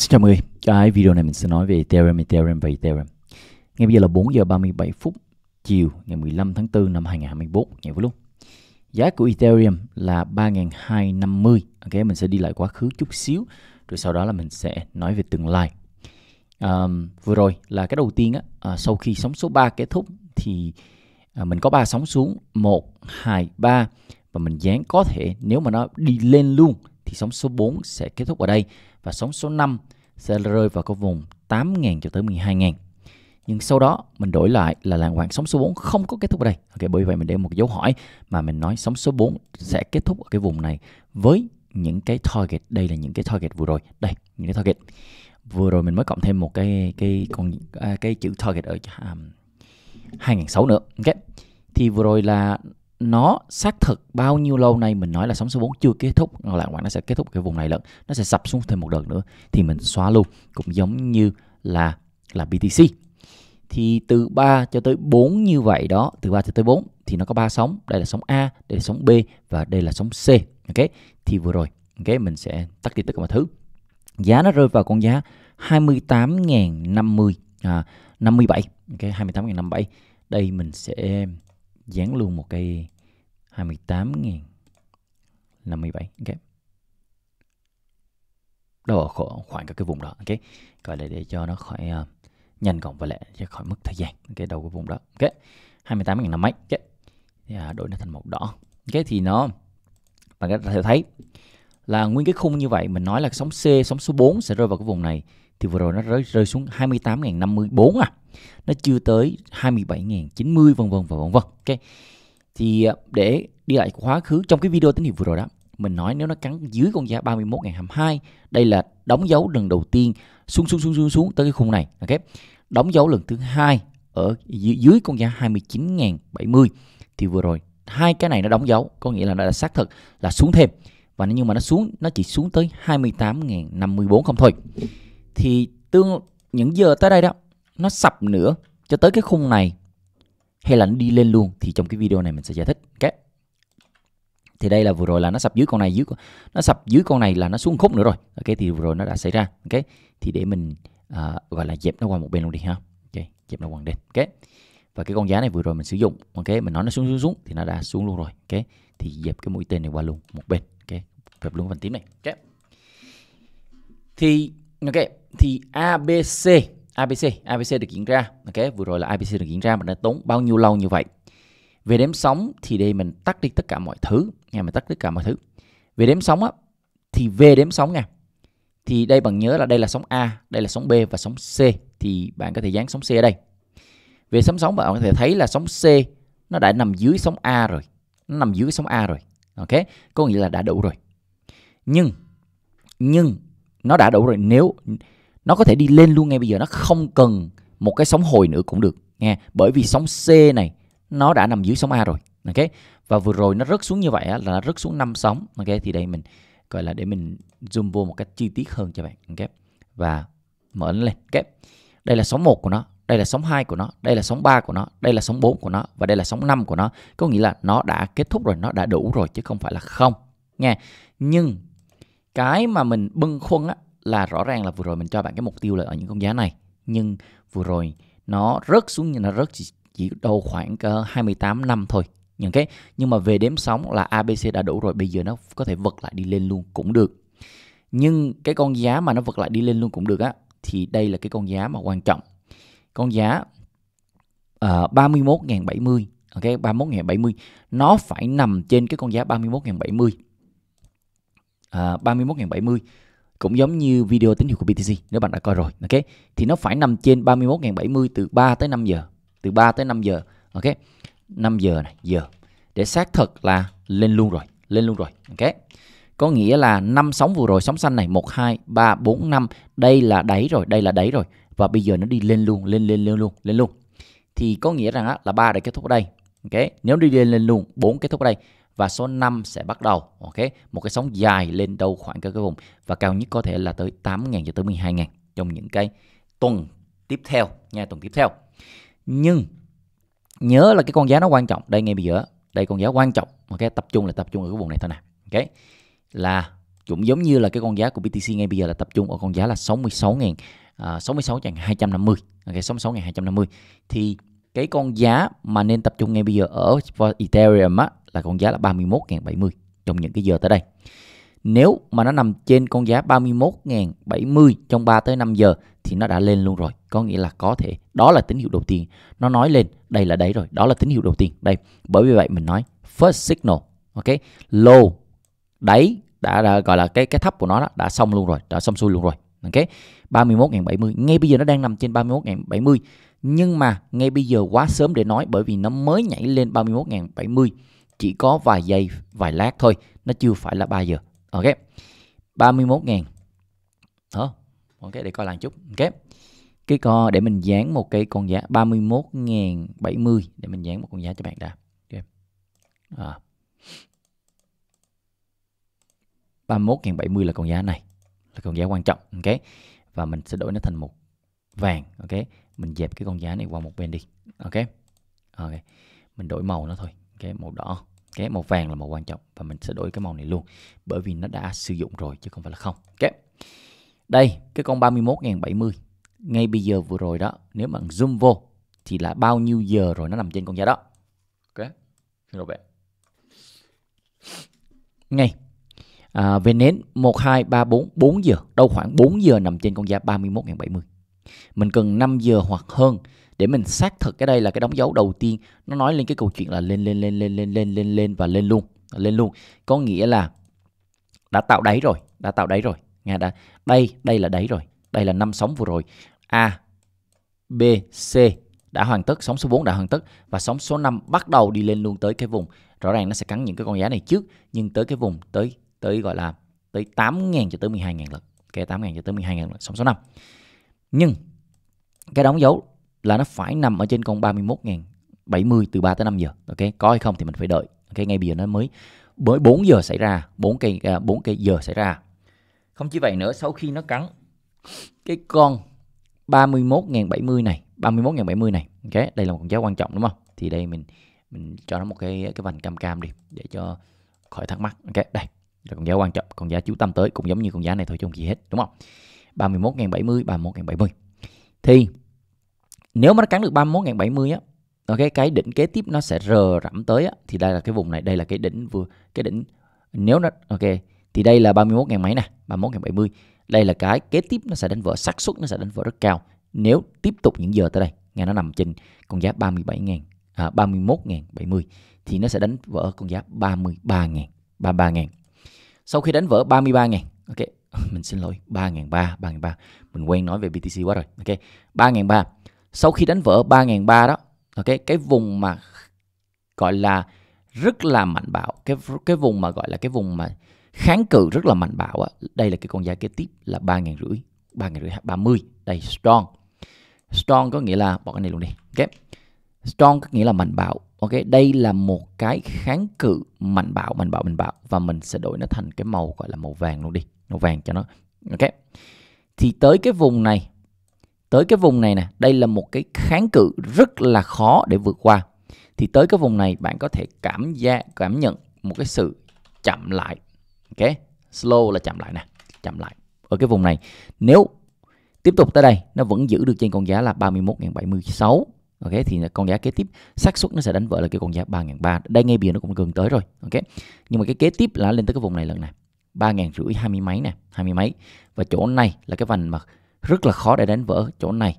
Xin chào mọi người, cái video này mình sẽ nói về Ethereum, Ethereum và Ethereum Ngay bây giờ là 4 giờ 37 phút chiều ngày 15 tháng 4 năm 2024 ngày vừa lúc Giá của Ethereum là 3.250 Ok, mình sẽ đi lại quá khứ chút xíu Rồi sau đó là mình sẽ nói về tương lai um, Vừa rồi là cái đầu tiên á, à, sau khi sóng số 3 kết thúc thì à, mình có ba sóng xuống 1, 2, 3 và mình dán có thể nếu mà nó đi lên luôn thì sóng số 4 sẽ kết thúc ở đây và sóng số 5 sẽ rơi vào cái vùng 8.000 cho tới 12.000 nhưng sau đó mình đổi lại là làng hoàng sóng số 4 không có kết thúc ở đây. Ok, bởi vậy mình để một dấu hỏi mà mình nói sóng số 4 sẽ kết thúc ở cái vùng này với những cái target đây là những cái target vừa rồi. Đây, những cái target. Vừa rồi mình mới cộng thêm một cái cái con à, cái chữ target ở à, um, 2006 nữa. Ok. Thì vừa rồi là nó xác thực bao nhiêu lâu nay mình nói là sóng số 4 chưa kết thúc hoặc là nó sẽ kết thúc cái vùng này lần nó sẽ sập xuống thêm một đợt nữa thì mình xóa luôn cũng giống như là là BTC thì từ 3 cho tới 4 như vậy đó từ 3 cho tới 4 thì nó có ba sóng đây là sóng A đây là sóng B và đây là sóng C ok thì vừa rồi ok mình sẽ tắt đi tất cả mọi thứ giá nó rơi vào con giá 28.050 à, 57 ok 28.057 đây mình sẽ dán luôn một cây 28.000 57 ok đâu ở khoảng, các cái vùng đó ok gọi là để cho nó khỏi uh, nhanh gọn và lẹ chứ khỏi mất thời gian cái okay, đầu cái vùng đó ok 28.000 năm mấy ok thì, à, đổi nó thành màu đỏ ok thì nó bạn có thể thấy là nguyên cái khung như vậy mình nói là sóng C sóng số 4 sẽ rơi vào cái vùng này thì vừa rồi nó rơi, rơi xuống 28.054 à nó chưa tới 27.090 vân vân và vân vân ok thì à, để đi lại quá khứ trong cái video tín hiệu vừa rồi đó mình nói nếu nó cắn dưới con giá 31.022 đây là đóng dấu lần đầu tiên xuống xuống xuống xuống xuống tới cái khung này ok đóng dấu lần thứ hai ở dưới con giá 29.070 thì vừa rồi hai cái này nó đóng dấu có nghĩa là nó đã xác thực là xuống thêm và nhưng mà nó xuống nó chỉ xuống tới 28.054 không thôi thì tương những giờ tới đây đó nó sập nữa cho tới cái khung này hay là nó đi lên luôn thì trong cái video này mình sẽ giải thích ok thì đây là vừa rồi là nó sập dưới con này dưới nó sập dưới con này là nó xuống khúc nữa rồi ok thì vừa rồi nó đã xảy ra ok thì để mình uh, gọi là dẹp nó qua một bên luôn đi ha ok dẹp nó qua một bên ok và cái con giá này vừa rồi mình sử dụng ok mình nói nó xuống xuống xuống thì nó đã xuống luôn rồi ok thì dẹp cái mũi tên này qua luôn một bên ok dẹp luôn phần tím này ok thì ok thì ABC ABC ABC được diễn ra ok vừa rồi là ABC được diễn ra mình đã tốn bao nhiêu lâu như vậy về đếm sóng thì đây mình tắt đi tất cả mọi thứ nha mình tắt tất cả mọi thứ về đếm sóng á thì về đếm sóng nha thì đây bạn nhớ là đây là sóng A đây là sóng B và sóng C thì bạn có thể dán sóng C ở đây về sóng sóng bạn có thể thấy là sóng C nó đã nằm dưới sóng A rồi nó nằm dưới sóng A rồi ok có nghĩa là đã đủ rồi nhưng nhưng nó đã đủ rồi nếu nó có thể đi lên luôn ngay bây giờ nó không cần một cái sóng hồi nữa cũng được nghe bởi vì sóng C này nó đã nằm dưới sóng A rồi ok và vừa rồi nó rớt xuống như vậy là nó rớt xuống năm sóng ok thì đây mình gọi là để mình zoom vô một cách chi tiết hơn cho bạn ok và mở nó lên ok đây là sóng 1 của nó đây là sóng 2 của nó, đây là sóng 3 của nó, đây là sóng 4 của nó và đây là sóng 5 của nó. Có nghĩa là nó đã kết thúc rồi, nó đã đủ rồi chứ không phải là không. Nghe. Nhưng cái mà mình bưng khuâng á là rõ ràng là vừa rồi mình cho bạn cái mục tiêu là ở những con giá này nhưng vừa rồi nó rớt xuống như nó rớt chỉ, chỉ đâu khoảng cỡ 28 năm thôi những cái nhưng mà về đếm sóng là ABC đã đủ rồi bây giờ nó có thể vật lại đi lên luôn cũng được nhưng cái con giá mà nó vật lại đi lên luôn cũng được á thì đây là cái con giá mà quan trọng con giá uh, ờ, 31.070 ok 31.070 nó phải nằm trên cái con giá 31.070 uh, 31.070 cũng giống như video tín hiệu của BTC nếu bạn đã coi rồi ok thì nó phải nằm trên 31.070 từ 3 tới 5 giờ từ 3 tới 5 giờ ok 5 giờ này giờ để xác thực là lên luôn rồi lên luôn rồi ok có nghĩa là năm sóng vừa rồi sóng xanh này 1 2 3 4 5 đây là đáy rồi đây là đáy rồi và bây giờ nó đi lên luôn lên lên lên luôn lên luôn thì có nghĩa rằng á, là ba để kết thúc ở đây ok nếu đi lên lên luôn bốn kết thúc ở đây và số 5 sẽ bắt đầu ok một cái sóng dài lên đâu khoảng các cái vùng và cao nhất có thể là tới 8.000 cho tới 12.000 trong những cái tuần tiếp theo nha tuần tiếp theo nhưng nhớ là cái con giá nó quan trọng đây ngay bây giờ đây con giá quan trọng ok tập trung là tập trung ở cái vùng này thôi nè ok là cũng giống như là cái con giá của BTC ngay bây giờ là tập trung ở con giá là 66.000 à, 66 250 ok 66.250 thì cái con giá mà nên tập trung ngay bây giờ ở Ethereum á, là con giá là 31.070 trong những cái giờ tới đây. Nếu mà nó nằm trên con giá 31.070 trong 3 tới 5 giờ thì nó đã lên luôn rồi. Có nghĩa là có thể đó là tín hiệu đầu tiên. Nó nói lên đây là đấy rồi, đó là tín hiệu đầu tiên. Đây, bởi vì vậy mình nói first signal, ok? Low đáy đã, đã gọi là cái cái thấp của nó đó, đã xong luôn rồi, đã xong xuôi luôn rồi. Ok? 31.070 ngay bây giờ nó đang nằm trên 31.070 nhưng mà ngay bây giờ quá sớm để nói bởi vì nó mới nhảy lên 31.070 chỉ có vài giây, vài lát thôi, nó chưa phải là 3 giờ. Ok. 31.000. Đó. Ok để coi lại chút. Ok. Cái co để mình dán một cái con giá 31.070 để mình dán một con giá cho bạn đã. Ok. À. 31.070 là con giá này là con giá quan trọng ok và mình sẽ đổi nó thành một vàng ok mình dẹp cái con giá này qua một bên đi ok ok mình đổi màu nó thôi cái okay, màu đỏ cái okay, màu vàng là màu quan trọng và mình sẽ đổi cái màu này luôn bởi vì nó đã sử dụng rồi chứ không phải là không ok đây cái con 31.070 ngay bây giờ vừa rồi đó nếu bạn zoom vô thì là bao nhiêu giờ rồi nó nằm trên con giá đó ok rồi bạn. ngay à, về nến 1, 2, 3, 4, 4 giờ đâu khoảng 4 giờ nằm trên con giá 31.070 mình cần 5 giờ hoặc hơn để mình xác thực cái đây là cái đóng dấu đầu tiên nó nói lên cái câu chuyện là lên lên lên lên lên lên lên lên và lên luôn lên luôn có nghĩa là đã tạo đáy rồi đã tạo đáy rồi nghe đã đây đây là đáy rồi đây là năm sóng vừa rồi a b c đã hoàn tất sóng số 4 đã hoàn tất và sóng số 5 bắt đầu đi lên luôn tới cái vùng rõ ràng nó sẽ cắn những cái con giá này trước nhưng tới cái vùng tới tới gọi là tới 8.000 cho tới 12.000 lượt. Ok 8.000 cho tới 12.000 lần sóng số 5 nhưng cái đóng dấu là nó phải nằm ở trên con 31.070 từ 3 tới 5 giờ ok có hay không thì mình phải đợi ok ngay bây giờ nó mới mới 4 giờ xảy ra 4 cây 4 à, cây giờ xảy ra không chỉ vậy nữa sau khi nó cắn cái con 31.070 này 31.070 này ok đây là một con giá quan trọng đúng không thì đây mình mình cho nó một cái cái vành cam cam đi để cho khỏi thắc mắc ok đây là con giá quan trọng con giá chú tâm tới cũng giống như con giá này thôi chứ không gì hết đúng không 31.070 31.070 thì nếu mà nó cắn được 31.070 á ok cái đỉnh kế tiếp nó sẽ rờ rẫm tới á, thì đây là cái vùng này đây là cái đỉnh vừa cái đỉnh nếu nó ok thì đây là 31.000 mấy nè 31.070 đây là cái kế tiếp nó sẽ đánh vỡ xác suất nó sẽ đánh vỡ rất cao nếu tiếp tục những giờ tới đây nghe nó nằm trên con giá 37.000 à, 31.070 thì nó sẽ đánh vỡ con giá 33.000 33.000 sau khi đánh vỡ 33.000 ok mình xin lỗi 3.300 3.300 mình quen nói về BTC quá rồi ok 3.300 sau khi đánh vỡ 3.300 đó ok cái vùng mà gọi là rất là mạnh bạo cái cái vùng mà gọi là cái vùng mà kháng cự rất là mạnh bạo á đây là cái con giá kế tiếp là ba ngàn rưỡi ba ngàn rưỡi ba mươi đây strong strong có nghĩa là bỏ cái này luôn đi ok strong có nghĩa là mạnh bạo ok đây là một cái kháng cự mạnh bạo mạnh bạo mạnh bạo và mình sẽ đổi nó thành cái màu gọi là màu vàng luôn đi màu vàng cho nó ok thì tới cái vùng này tới cái vùng này nè đây là một cái kháng cự rất là khó để vượt qua thì tới cái vùng này bạn có thể cảm giác cảm nhận một cái sự chậm lại ok slow là chậm lại nè chậm lại ở cái vùng này nếu tiếp tục tới đây nó vẫn giữ được trên con giá là 31.076 ok thì con giá kế tiếp xác suất nó sẽ đánh vỡ là cái con giá ba ngàn ba đây ngay bìa nó cũng gần tới rồi ok nhưng mà cái kế tiếp là lên tới cái vùng này lần này ba ngàn rưỡi hai mươi mấy nè hai mươi mấy và chỗ này là cái vành mà rất là khó để đánh vỡ chỗ này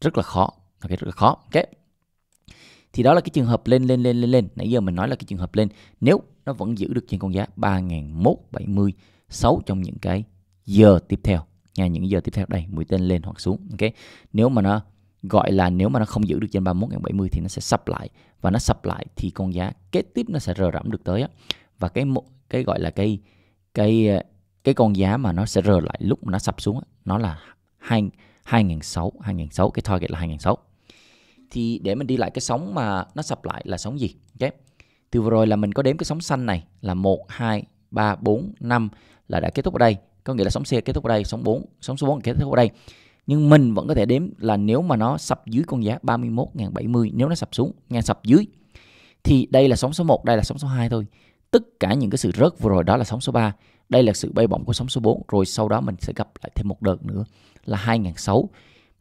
rất là khó ok rất là khó ok thì đó là cái trường hợp lên lên lên lên lên nãy giờ mình nói là cái trường hợp lên nếu nó vẫn giữ được trên con giá ba ngàn một bảy mươi sáu trong những cái giờ tiếp theo nha những giờ tiếp theo đây mũi tên lên hoặc xuống ok nếu mà nó gọi là nếu mà nó không giữ được trên 31 70 thì nó sẽ sập lại và nó sập lại thì con giá kế tiếp nó sẽ rờ rẫm được tới á. và cái cái gọi là cái cái cái con giá mà nó sẽ rờ lại lúc nó sập xuống á, nó là 2 2006 2006 cái target là 2006 thì để mình đi lại cái sóng mà nó sập lại là sóng gì ok từ vừa rồi là mình có đếm cái sóng xanh này là 1 2 3 4 5 là đã kết thúc ở đây có nghĩa là sóng C kết thúc ở đây sóng 4 sóng số 4 kết thúc ở đây nhưng mình vẫn có thể đếm là nếu mà nó sập dưới con giá 31.070 nếu nó sập xuống ngang sập dưới thì đây là sóng số 1 đây là sóng số 2 thôi tất cả những cái sự rớt vừa rồi đó là sóng số 3 đây là sự bay bổng của sóng số 4 rồi sau đó mình sẽ gặp lại thêm một đợt nữa là 2006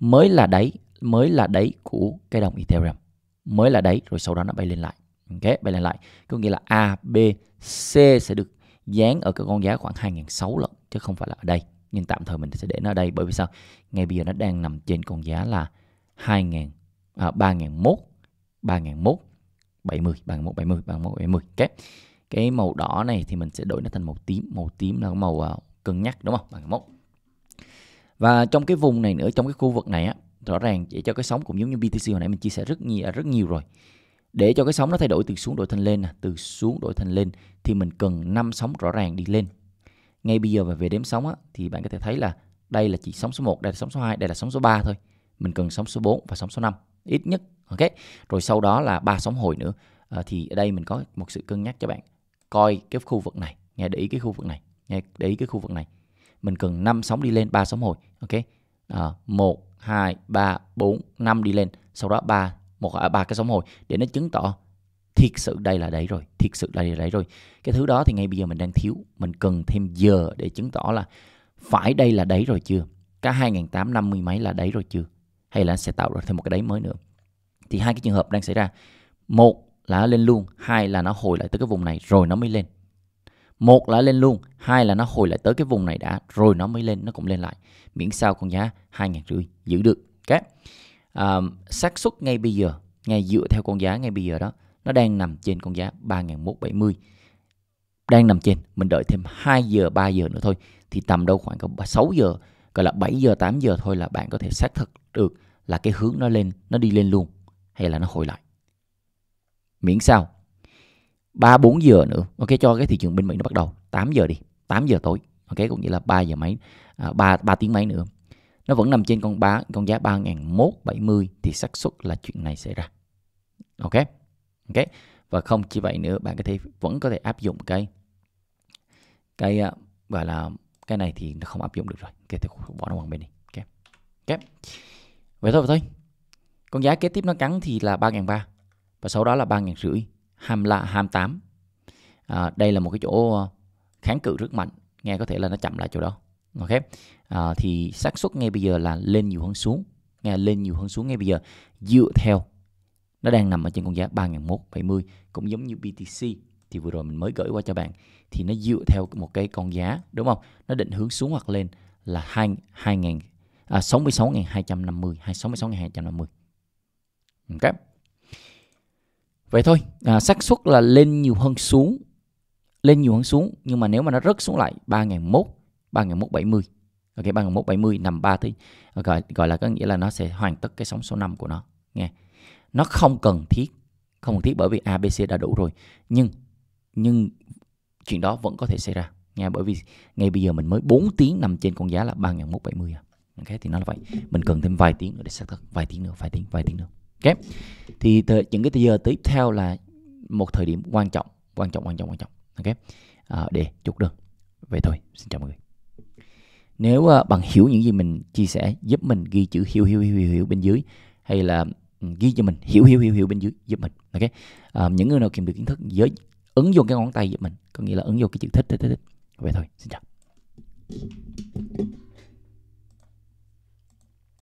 mới là đáy mới là đáy của cái đồng Ethereum mới là đáy rồi sau đó nó bay lên lại ok bay lên lại có nghĩa là A B C sẽ được dán ở cái con giá khoảng 2006 lần chứ không phải là ở đây nhưng tạm thời mình sẽ để nó ở đây bởi vì sao ngay bây giờ nó đang nằm trên con giá là 2.000 à, 3.001 3.001 70 3.001 70 3 bảy mươi ok cái màu đỏ này thì mình sẽ đổi nó thành màu tím màu tím là màu uh, cân nhắc đúng không ba 3.001 và trong cái vùng này nữa trong cái khu vực này á rõ ràng để cho cái sóng cũng giống như BTC hồi nãy mình chia sẻ rất nhiều à, rất nhiều rồi để cho cái sóng nó thay đổi từ xuống đổi thành lên từ xuống đổi thành lên thì mình cần năm sóng rõ ràng đi lên ngay bây giờ và về đếm sóng á, thì bạn có thể thấy là đây là chỉ sóng số 1, đây là sóng số 2, đây là sóng số 3 thôi. Mình cần sóng số 4 và sóng số 5 ít nhất. Ok. Rồi sau đó là ba sóng hồi nữa. À, thì ở đây mình có một sự cân nhắc cho bạn. Coi cái khu vực này, nghe để ý cái khu vực này, nghe để ý cái khu vực này. Mình cần 5 sóng đi lên, ba sóng hồi. Ok. À, 1 2 3 4 5 đi lên, sau đó 3 một à, ba cái sóng hồi để nó chứng tỏ thiệt sự đây là đấy rồi thiệt sự đây là đấy rồi cái thứ đó thì ngay bây giờ mình đang thiếu mình cần thêm giờ để chứng tỏ là phải đây là đấy rồi chưa cả hai nghìn tám năm mươi mấy là đấy rồi chưa hay là sẽ tạo ra thêm một cái đấy mới nữa thì hai cái trường hợp đang xảy ra một là nó lên luôn hai là nó hồi lại tới cái vùng này rồi nó mới lên một là lên luôn hai là nó hồi lại tới cái vùng này đã rồi nó mới lên nó cũng lên lại miễn sao con giá hai ngàn rưỡi giữ được các okay. à, xác suất ngay bây giờ ngay dựa theo con giá ngay bây giờ đó nó đang nằm trên con giá 3170 đang nằm trên mình đợi thêm 2 giờ 3 giờ nữa thôi thì tầm đâu khoảng 6 giờ gọi là 7 giờ 8 giờ thôi là bạn có thể xác thực được là cái hướng nó lên nó đi lên luôn hay là nó hồi lại miễn sao 3 4 giờ nữa ok cho cái thị trường bên Mỹ nó bắt đầu 8 giờ đi 8 giờ tối ok cũng như là 3 giờ mấy à, 3 3 tiếng mấy nữa nó vẫn nằm trên con bá con giá 3170 thì xác suất là chuyện này xảy ra ok ok và không chỉ vậy nữa bạn có thể vẫn có thể áp dụng cái cái à, gọi là cái này thì nó không áp dụng được rồi ok thì bỏ nó qua bên đi ok ok vậy thôi vậy thôi con giá kế tiếp nó cắn thì là ba ngàn ba và sau đó là ba ngàn rưỡi ham là ham tám à, đây là một cái chỗ à, kháng cự rất mạnh nghe có thể là nó chậm lại chỗ đó ok à, thì xác suất ngay bây giờ là lên nhiều hơn xuống nghe lên nhiều hơn xuống ngay bây giờ dựa theo nó đang nằm ở trên con giá 3170 cũng giống như BTC thì vừa rồi mình mới gửi qua cho bạn thì nó dựa theo một cái con giá đúng không nó định hướng xuống hoặc lên là 2 2000 à, 66.250 66.250 ok vậy thôi à, xác suất là lên nhiều hơn xuống lên nhiều hơn xuống nhưng mà nếu mà nó rớt xuống lại 3001 3070 ok 3070 nằm 3 thì gọi gọi là có nghĩa là nó sẽ hoàn tất cái sóng số 5 của nó nghe nó không cần thiết không cần thiết bởi vì abc đã đủ rồi nhưng nhưng chuyện đó vẫn có thể xảy ra nha bởi vì ngay bây giờ mình mới 4 tiếng nằm trên con giá là ba nghìn một bảy mươi à. ok thì nó là vậy mình cần thêm vài tiếng nữa để xác thực vài tiếng nữa vài tiếng vài tiếng nữa ok thì thời, những cái giờ tiếp theo là một thời điểm quan trọng quan trọng quan trọng quan trọng ok à, để chụp được vậy thôi xin chào mọi người nếu uh, bạn hiểu những gì mình chia sẻ giúp mình ghi chữ hiểu hiểu hiểu hiểu bên dưới hay là Ừ, ghi cho mình hiểu hiểu hiểu hiểu bên dưới giúp mình ok à, những người nào kiếm được kiến thức giới ứng dụng cái ngón tay giúp mình có nghĩa là ứng dụng cái chữ thích thích thích, vậy thôi xin chào